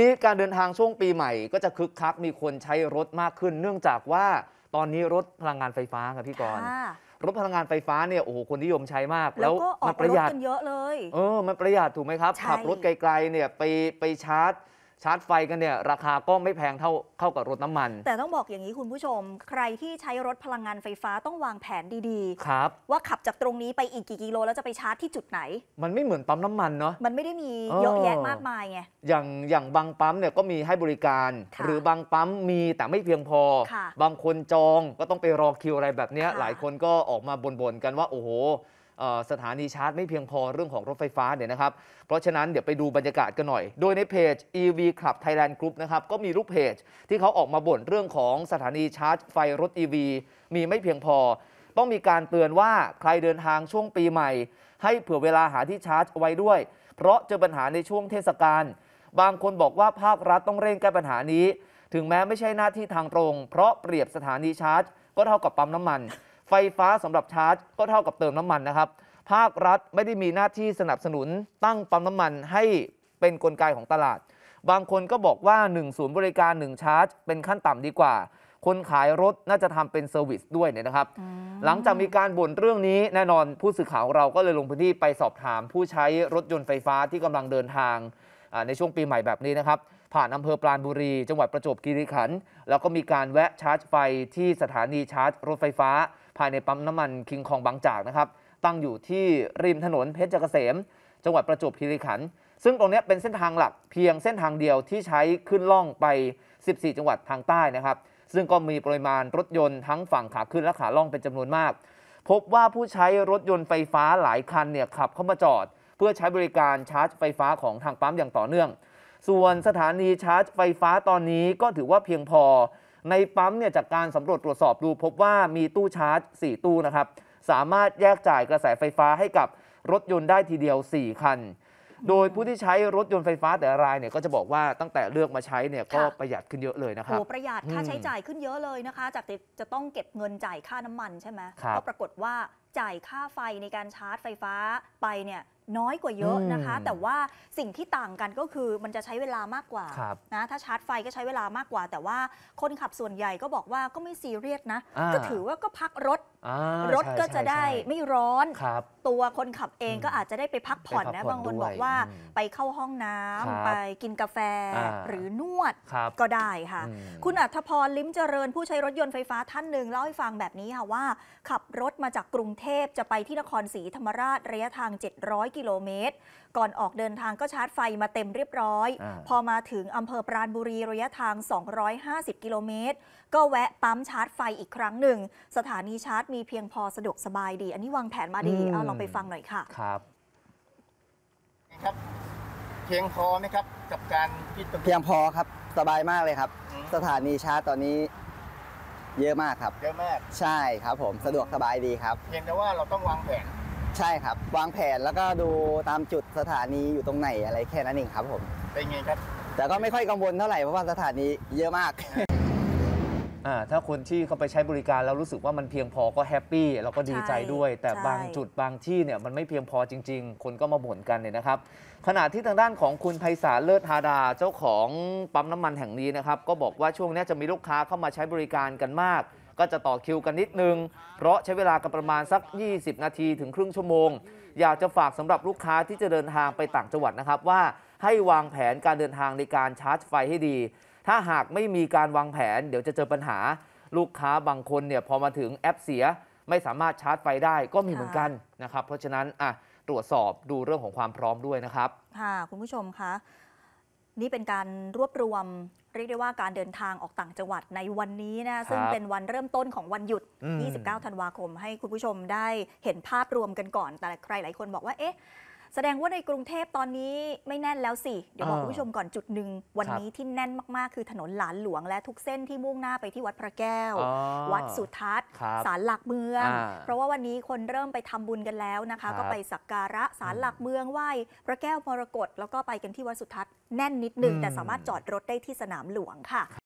นี้การเดินทางช่วงปีใหม่ก็จะคึกคักมีคนใช้รถมากขึ้น เนื่องจากว่าตอนนี้รถพลังงานไฟฟ้าครับพี่กรณ์รถพลังงานไฟฟ้าเนี่ยโอ้โหคนนิยมใช้มาก แล้วมันประหยัดเยอะเลยเออ มันประหยัดถูกไหมครับ ขับรถไกลๆเนี่ยไปไปชาร์จชาร์จไฟกันเนี่ย ราคาก็ไม่แพงเท่าเข้ากับรถน้ำมัน แต่ต้องบอกอย่างนี้คุณผู้ชม ใครที่ใช้รถพลังงานไฟฟ้าต้องวางแผนดีๆ ครับ ว่าขับจากตรงนี้ไปอีกกี่กิโลแล้วจะไปชาร์จที่จุดไหน มันไม่เหมือนปั๊มน้ำมันเนาะมันไม่ได้มีเยอะแยะมากมายไงอย่างอย่างบางปั๊มเนี่ยก็มีให้บริการ หรือบางปั๊มมีแต่ไม่เพียงพอ บางคนจองก็ต้องไปรอคิวอะไรแบบนี้หลายคนก็ออกมาบ่นๆกันว่าโอ้โหสถานีชาร์จไม่เพียงพอเรื่องของรถไฟฟ้าเนี่ยนะครับ เพราะฉะนั้นเดี๋ยวไปดูบรรยากาศกันหน่อย โดยในเพจ EV Club Thailand Group นะครับก็มีรูปเพจที่เขาออกมาบ่นเรื่องของสถานีชาร์จไฟรถ EV มีไม่เพียงพอ ต้องมีการเตือนว่าใครเดินทางช่วงปีใหม่ ให้เผื่อเวลาหาที่ชาร์จไว้ด้วย เพราะเจอปัญหาในช่วงเทศกาล บางคนบอกว่าภาครัฐต้องเร่งแก้ปัญหานี้ ถึงแม้ไม่ใช่หน้าที่ทางตรง เพราะเปรียบสถานีชาร์จ ก็เท่ากับปั๊มน้ำมันไฟฟ้าสำหรับชาร์จก็เท่ากับเติมน้ำมันนะครับ ภาครัฐไม่ได้มีหน้าที่สนับสนุน ตั้งปั๊มน้ำมันให้เป็นนกลไกของตลาด บางคนก็บอกว่า1ศูนย์บริการ 1 ชาร์จเป็นขั้นต่ำดีกว่า คนขายรถน่าจะทำเป็นเซอร์วิสด้วยเนี่ยนะครับ หลังจากมีการบ่นเรื่องนี้แน่นอนผู้สื่อข่าวเราก็เลยลงพื้นที่ไปสอบถามผู้ใช้รถยนต์ไฟฟ้าที่กำลังเดินทางในช่วงปีใหม่แบบนี้นะครับ ผ่านอำเภอปราณบุรีจังหวัดประจวบคีรีขันธ์แล้วก็มีการแวะชาร์จ ไฟที่สถานีชาร์จ รถไฟฟ้าภายในปั๊มน้ำมันคิงคองบางจากนะครับตั้งอยู่ที่ริมถนนเพชรเกษมจังหวัดประจวบคีรีขันธ์ซึ่งตรงนี้เป็นเส้นทางหลักเพียงเส้นทางเดียวที่ใช้ขึ้นล่องไป 14 จังหวัดทางใต้นะครับ ซึ่งก็มีปริมาณรถยนต์ทั้งฝั่งขาขึ้นและขาล่องเป็นจำนวนมาก พบว่าผู้ใช้รถยนต์ไฟฟ้าหลายคันเนี่ยขับเข้ามาจอดเพื่อใช้บริการชาร์จไฟฟ้าของทางปั๊มอย่างต่อเนื่องส่วนสถานีชาร์จไฟฟ้าตอนนี้ก็ถือว่าเพียงพอในปั๊มเนี่ยจากการสำรวจตรวจสอบดู พบว่ามีตู้ชาร์จ 4 ตู้นะครับ สามารถแยกจ่ายกระแสไฟฟ้าให้กับรถยนต์ได้ทีเดียว 4 คัน โดยผู้ที่ใช้รถยนต์ไฟฟ้าแต่รายเนี่ยก็จะบอกว่าตั้งแต่เลือกมาใช้เนี่ยก็ประหยัดขึ้นเยอะเลยนะคโอ้รับประหยัดค่าใช้จ่ายขึ้นเยอะเลยนะคะ จากจะต้องเก็บเงินจ่ายค่าน้ำมันใช่ไหมก็ปรากฏว่าจ่ายค่าไฟในการชาร์จไฟฟ้าไปเนี่ยน้อยกว่าเยอะนะคะ แต่ว่าสิ่งที่ต่างกันก็คือมันจะใช้เวลามากกว่านะถ้าชาร์จไฟก็ใช้เวลามากกว่า แต่ว่าคนขับส่วนใหญ่ก็บอกว่าก็ไม่ซีเรียสนะ ก็ถือว่าก็พักรถรถก็จะได้ไม่ร้อนตัวคนขับเองก็อาจจะได้ไปพักผ่อนนะบางคนบอกว่าไปเข้าห้องน้ำไปกินกาแฟหรือนวดก็ได้ค่ะ คุณอัธพรลิ้มเจริญผู้ใช้รถยนต์ไฟฟ้าท่านหนึ่งเล่าให้ฟังแบบนี้ค่ะว่า ขับรถมาจากกรุงเทพจะไปที่นครศรีธรรมราชระยะทาง 700 กิโลเมตร ก่อนออกเดินทางก็ชาร์จไฟมาเต็มเรียบร้อย พอมาถึงอำเภอปราณบุรีระยะทาง 250กิโลเมตรก็แวะปั๊มชาร์จไฟอีกครั้งหนึ่งสถานีชาร์จมีเพียงพอสะดวกสบายดี อันนี้วางแผนมาดีเอาลองไปฟังหน่อยค่ะครับครับ เพียงพอไหมครับกับการทิ่รเพียงพอครับสบายมากเลยครับ สถานีชาร์จตอนนี้ เยอะมากครับเยอะมากใช่ครับผมสะดวกสบายดีครับ เพียงแต่ว่าเราต้องวางแผนใช่ครับ วางแผนแล้วก็ดูตามจุดสถานีอยู่ตรงไหนอะไรแค่นั้นเองครับผมเป็นไงครับ แต่ก็ไม่ค่อยกังวลเท่าไหร่เพราะว่าสถานีเยอะมากอ่าถ้าคนที่เขาไปใช้บริการแล้วรู้สึกว่ามันเพียงพอก็แฮปปี้เราก็ดีใจด้วย แต่บางจุดบางที่เนี่ยมันไม่เพียงพอจริงๆ คนก็มาบ่นกันเนี่ยนะครับ ขณะที่ทางด้านของคุณไพศาลเลิศธาดาเจ้าของปั๊มน้ำมันแห่งนี้นะครับก็บอกว่าช่วงนี้จะมีลูกค้าเข้ามาใช้บริการกันมาก ก็จะต่อคิวกันนิดนึง เพราะใช้เวลากันประมาณสัก 20 นาทีถึงครึ่งชั่วโมง อยากจะฝากสำหรับลูกค้าที่จะเดินทางไปต่างจังหวัดนะครับว่าให้วางแผนการเดินทางในการชาร์จไฟให้ดีถ้าหากไม่มีการวางแผน เดี๋ยวจะเจอปัญหาลูกค้าบางคนเนี่ยพอมาถึงแอปเสียไม่สามารถชาร์จไฟได้ก็มีเหมือนกันนะครับเพราะฉะนั้นอ่ะตรวจสอบดูเรื่องของความพร้อมด้วยนะครับ ค่ะ คุณผู้ชมคะ นี่เป็นการรวบรวม เรียกได้ว่าการเดินทางออกต่างจังหวัดในวันนี้นะซึ่งเป็นวันเริ่มต้นของวันหยุด 29 ธันวาคมให้คุณผู้ชมได้เห็นภาพรวมกันก่อนแต่ใคร หลายคนบอกว่าเอ๊ะแสดงว่าในกรุงเทพตอนนี้ไม่แน่นแล้วสิเดี๋ยวบอกคุณผู้ชมก่อนจุดหนึ่งวันนี้ที่แน่นมากๆคือถนนหลานหลวงและทุกเส้นที่มุ่งหน้าไปที่วัดพระแก้ว วัดสุทัศน์ศาลหลักเมือง เพราะว่าวันนี้คนเริ่มไปทำบุญกันแล้วนะคะ ก็ไปสักการะศาลหลักเมืองไหว้พระแก้วมรกตแล้วก็ไปกันที่วัดสุทัศน์แน่นนิดนึงแต่สามารถจอดรถได้ที่สนามหลวงค่ะ